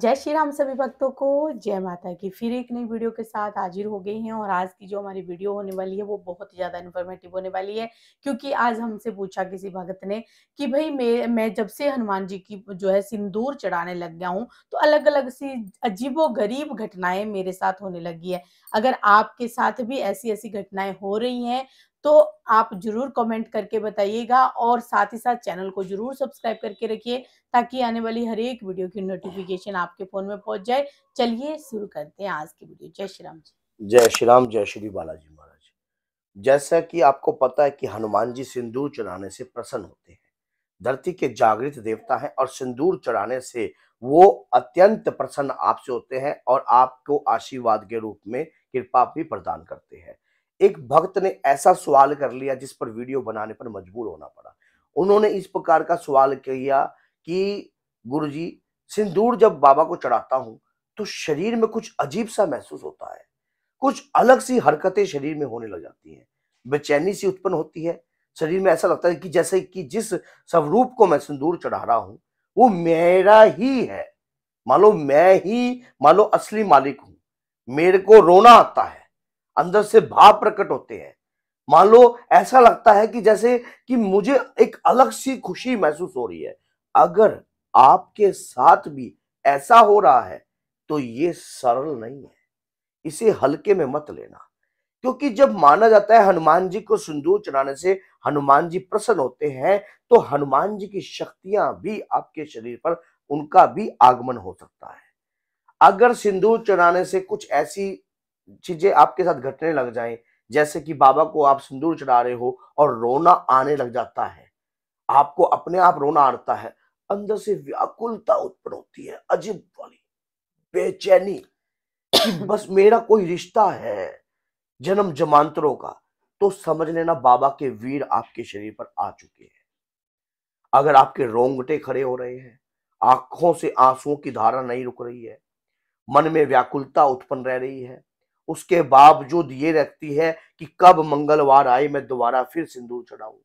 जय श्री राम सभी भक्तों को जय माता की फिर एक नई वीडियो के साथ हाजिर हो गई हैं और आज की जो हमारी वीडियो होने वाली है वो बहुत ही ज़्यादा इन्फॉर्मेटिव होने वाली है क्योंकि आज हमसे पूछा किसी भगत ने कि भाई मैं मैं जब से हनुमान जी की जो है सिंदूर चढ़ाने लग गया हूँ तो अलग अलग सी अजीबो गरीब घटनाएं मेरे साथ होने लगी है अगर आपके साथ भी ऐसी ऐसी घटनाएं हो रही हैं तो आप जरूर कमेंट करके बताइएगा और साथ ही साथ चैनल को जरूर सब्सक्राइब करके रखिए ताकि आने वाली हर एक वीडियो की नोटिफिकेशन आपके फोन में पहुंच जाए चलिए शुरू करते हैं आज की वीडियो जय श्री राम जी जय श्री राम जय श्री बालाजी महाराज जैसा कि आपको पता है कि हनुमान जी सिंदूर चढ़ाने से प्रसन्न होते हैं धरती के जागृत देवता हैं और सिंदूर चढ़ाने से वो अत्यंत प्रसन्न आपसे होते हैं और आपको आशीर्वाद के रूप में कृपा भी प्रदान करते हैं एक भक्त ने ऐसा सवाल कर लिया जिस पर वीडियो बनाने पर मजबूर होना पड़ा उन्होंने इस प्रकार का सवाल किया कि गुरु जी सिंदूर जब बाबा को चढ़ाता हूं तो शरीर में कुछ अजीब सा महसूस होता है कुछ अलग सी हरकतें शरीर में होने लग जाती हैं बेचैनी सी उत्पन्न होती है शरीर में ऐसा लगता है कि जैसे कि जिस स्वरूप को मैं सिंदूर चढ़ा रहा हूं वो मेरा ही है मान लो मैं ही मान लो असली मालिक हूँ मेरे को रोना आता है अंदर से भाव प्रकट होते हैं मान लो ऐसा लगता है कि जैसे कि मुझे एक अलग सी खुशी महसूस हो रही है अगर आपके साथ भी ऐसा हो रहा है तो ये सरल नहीं है इसे हल्के में मत लेना क्योंकि जब माना जाता है हनुमान जी को सिंदूर चढ़ाने से हनुमान जी प्रसन्न होते हैं तो हनुमान जी की शक्तियां भी आपके शरीर पर उनका भी आगमन हो सकता है अगर सिंदूर चढ़ाने से कुछ ऐसी चीजें आपके साथ घटने लग जाएं जैसे कि बाबा को आप सिंदूर चढ़ा रहे हो और रोना आने लग जाता है आपको अपने आप रोना आता है अंदर से व्याकुलता उत्पन्न होती है अजीब वाली बेचैनी कि बस मेरा कोई रिश्ता है जन्म जमांतरों का तो समझ लेना बाबा के वीर आपके शरीर पर आ चुके हैं अगर आपके रोंगटे खड़े हो रहे हैं आंखों से आंसुओं की धारा नहीं रुक रही है मन में व्याकुलता उत्पन्न रह रही है उसके बावजूद ये रखती है कि कब मंगलवार आए मैं दोबारा फिर सिंदूर चढ़ाऊं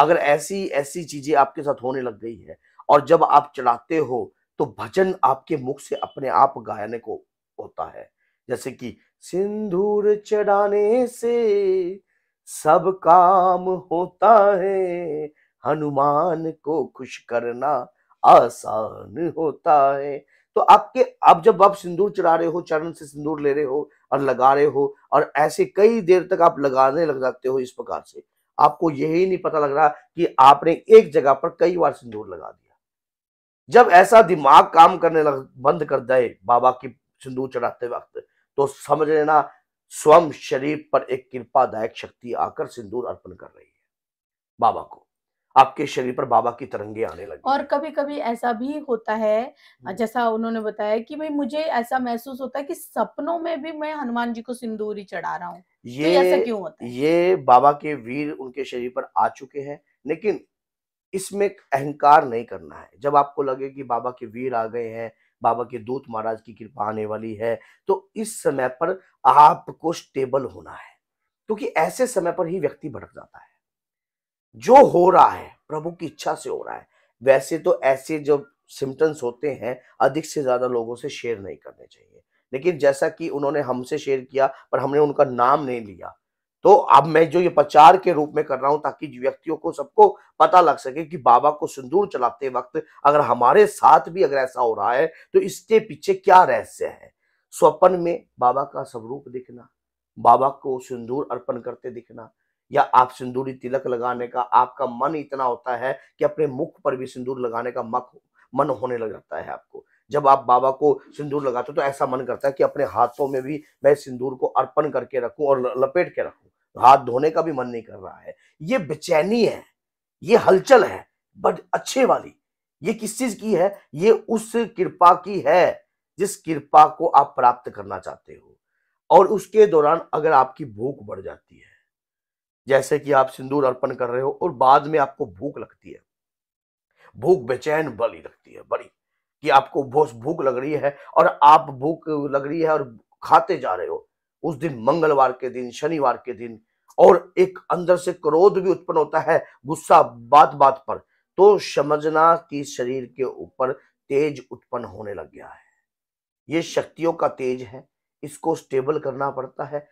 अगर ऐसी ऐसी चीजें आपके साथ होने लग गई है और जब आप चढ़ाते हो तो भजन आपके मुख से अपने आप गाने को होता है जैसे कि सिंदूर चढ़ाने से सब काम होता है हनुमान को खुश करना आसान होता है तो आपके आप जब आप सिंदूर चढ़ा रहे हो चरण से सिंदूर ले रहे हो और लगा रहे हो और ऐसे कई देर तक आप लगाने लग जाते हो इस प्रकार से आपको यही नहीं पता लग रहा कि आपने एक जगह पर कई बार सिंदूर लगा दिया जब ऐसा दिमाग काम करने लग बंद कर दे बाबा की सिंदूर चढ़ाते वक्त तो समझ लेना स्वयं शरीर पर एक कृपादायक शक्ति आकर सिंदूर अर्पण कर रही है बाबा को आपके शरीर पर बाबा की तरंगे आने लगे और कभी कभी ऐसा भी होता है जैसा उन्होंने बताया कि भाई मुझे ऐसा महसूस होता है कि सपनों में भी मैं हनुमान जी को सिंदूरी चढ़ा रहा हूँ तो ये तो ऐसा क्यों होता है ये बाबा के वीर उनके शरीर पर आ चुके हैं लेकिन इसमें अहंकार नहीं करना है जब आपको लगे कि बाबा के वीर आ गए हैं बाबा के दूत महाराज की कृपा आने वाली है तो इस समय पर आपको स्टेबल होना है क्योंकि ऐसे समय पर ही व्यक्ति भटक जाता है जो हो रहा है प्रभु की इच्छा से हो रहा है वैसे तो ऐसे जो सिम्टम्स होते हैं अधिक से ज़्यादा लोगों से शेयर नहीं करने चाहिए लेकिन जैसा कि उन्होंने हमसे शेयर किया पर हमने उनका नाम नहीं लिया तो अब मैं जो ये प्रचार के रूप में कर रहा हूं ताकि व्यक्तियों को सबको पता लग सके कि बाबा को सिंदूर चलाते वक्त अगर हमारे साथ भी अगर ऐसा हो रहा है तो इसके पीछे क्या रहस्य है स्वप्न में बाबा का स्वरूप दिखना बाबा को सिंदूर अर्पण करते दिखना या आप सिंदूरी तिलक लगाने का आपका मन इतना होता है कि अपने मुख पर भी सिंदूर लगाने का मक मन होने लग जाता है आपको जब आप बाबा को सिंदूर लगाते हो तो ऐसा मन करता है कि अपने हाथों में भी मैं सिंदूर को अर्पण करके रखूं और लपेट के रखूं हाथ धोने का भी मन नहीं कर रहा है ये बेचैनी है ये हलचल है बट अच्छे वाली ये किस चीज की है ये उस कृपा की है जिस कृपा को आप प्राप्त करना चाहते हो और उसके दौरान अगर आपकी भूख बढ़ जाती है जैसे कि आप सिंदूर अर्पण कर रहे हो और बाद में आपको भूख लगती है भूख बेचैन बड़ी लगती है बड़ी कि आपको बहुत भूख लग रही है और आप भूख लग रही है और खाते जा रहे हो उस दिन मंगलवार के दिन शनिवार के दिन और एक अंदर से क्रोध भी उत्पन्न होता है गुस्सा बात बात पर तो समझना कि शरीर के ऊपर तेज उत्पन्न होने लग गया है ये शक्तियों का तेज है इसको स्टेबल करना पड़ता है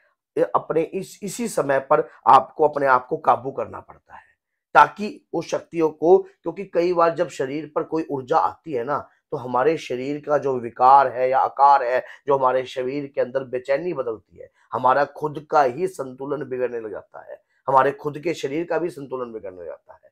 अपने इस इसी समय पर आपको अपने आप को काबू करना पड़ता है ताकि उस शक्तियों को क्योंकि कई बार जब शरीर पर कोई ऊर्जा आती है ना तो हमारे शरीर का जो विकार है या आकार है जो हमारे शरीर के अंदर बेचैनी बदलती है हमारा खुद का ही संतुलन बिगड़ने लग जाता है हमारे खुद के शरीर का भी संतुलन बिगड़ने लग जाता है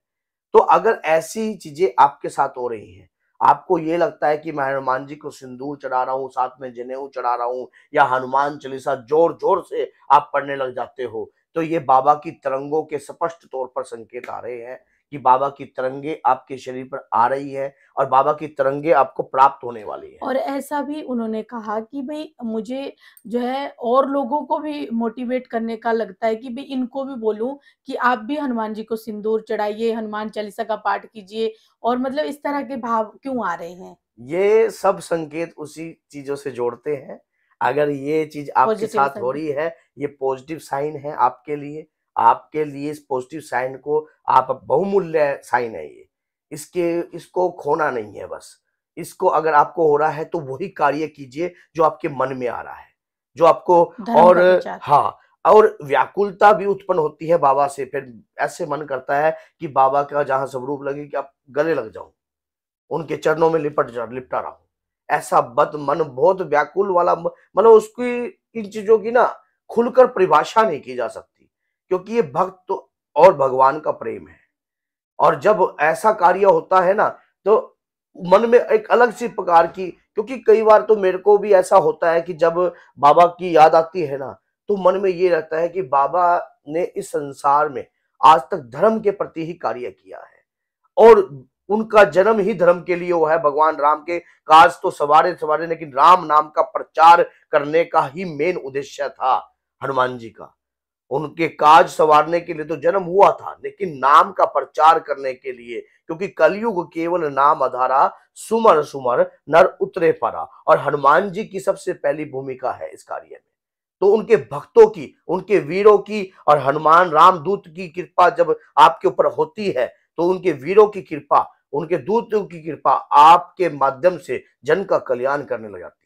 तो अगर ऐसी चीजें आपके साथ हो रही हैं आपको ये लगता है कि मैं हनुमान जी को सिंदूर चढ़ा रहा हूँ साथ में जनेऊ चढ़ा रहा हूँ या हनुमान चालीसा जोर जोर से आप पढ़ने लग जाते हो तो ये बाबा की तरंगों के स्पष्ट तौर पर संकेत आ रहे हैं कि बाबा की तरंगे आपके शरीर पर आ रही है और बाबा की तरंगे आपको प्राप्त होने वाली है और ऐसा भी उन्होंने कहा कि भाई मुझे जो है और लोगों को भी मोटिवेट करने का लगता है कि भाई इनको भी बोलूं कि आप भी हनुमान जी को सिंदूर चढ़ाइए हनुमान चालीसा का पाठ कीजिए और मतलब इस तरह के भाव क्यों आ रहे हैं ये सब संकेत उसी चीजों से जोड़ते हैं अगर ये चीज आपके साथ हो रही है ये पॉजिटिव साइन है आपके लिए आपके लिए इस पॉजिटिव साइन को आप बहुमूल्य साइन है ये इसके इसको खोना नहीं है बस इसको अगर आपको हो रहा है तो वही कार्य कीजिए जो आपके मन में आ रहा है जो आपको और हाँ और व्याकुलता भी उत्पन्न होती है बाबा से फिर ऐसे मन करता है कि बाबा का जहां स्वरूप लगे कि आप गले लग जाओ उनके चरणों में लिपट जा लिपटा रहा हूं ऐसा बद मन बहुत व्याकुल वाला मतलब उसकी इन चीजों की ना खुलकर परिभाषा नहीं की जा सकती क्योंकि ये भक्त तो और भगवान का प्रेम है और जब ऐसा कार्य होता है ना तो मन में एक अलग सी प्रकार की क्योंकि कई बार तो मेरे को भी ऐसा होता है कि जब बाबा की याद आती है ना तो मन में ये रहता है कि बाबा ने इस संसार में आज तक धर्म के प्रति ही कार्य किया है और उनका जन्म ही धर्म के लिए हुआ है भगवान राम के काज तो सवारे सवारे लेकिन राम नाम का प्रचार करने का ही मेन उद्देश्य था हनुमान जी का उनके काज संवारने के लिए तो जन्म हुआ था लेकिन नाम का प्रचार करने के लिए क्योंकि कलयुग केवल नाम अधारा सुमर सुमर नर उतरे परा और हनुमान जी की सबसे पहली भूमिका है इस कार्य में तो उनके भक्तों की उनके वीरों की और हनुमान रामदूत की कृपा जब आपके ऊपर होती है तो उनके वीरों की कृपा उनके दूतों की कृपा आपके माध्यम से जन का कल्याण करने लग जाती है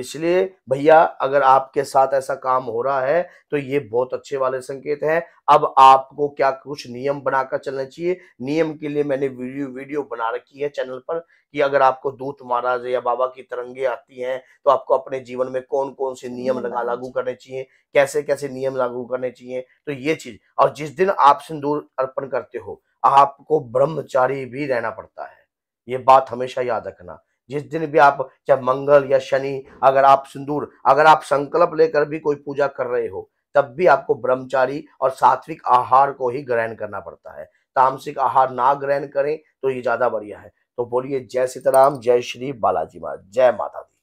इसलिए भैया अगर आपके साथ ऐसा काम हो रहा है तो ये बहुत अच्छे वाले संकेत हैं अब आपको क्या कुछ नियम बनाकर चलना चाहिए नियम के लिए मैंने वीडियो वीडियो बना रखी है चैनल पर कि अगर आपको दूत महाराज या बाबा की तरंगे आती हैं तो आपको अपने जीवन में कौन कौन से नियम लगा लागू करने चाहिए कैसे कैसे नियम लागू करने चाहिए तो ये चीज और जिस दिन आप सिंदूर अर्पण करते हो आपको ब्रह्मचारी भी रहना पड़ता है ये बात हमेशा याद रखना जिस दिन भी आप चाहे मंगल या शनि अगर आप सिंदूर अगर आप संकल्प लेकर भी कोई पूजा कर रहे हो तब भी आपको ब्रह्मचारी और सात्विक आहार को ही ग्रहण करना पड़ता है तामसिक आहार ना ग्रहण करें तो ये ज्यादा बढ़िया है तो बोलिए जय सीताराम जय श्री बालाजी महाराज जय माता दी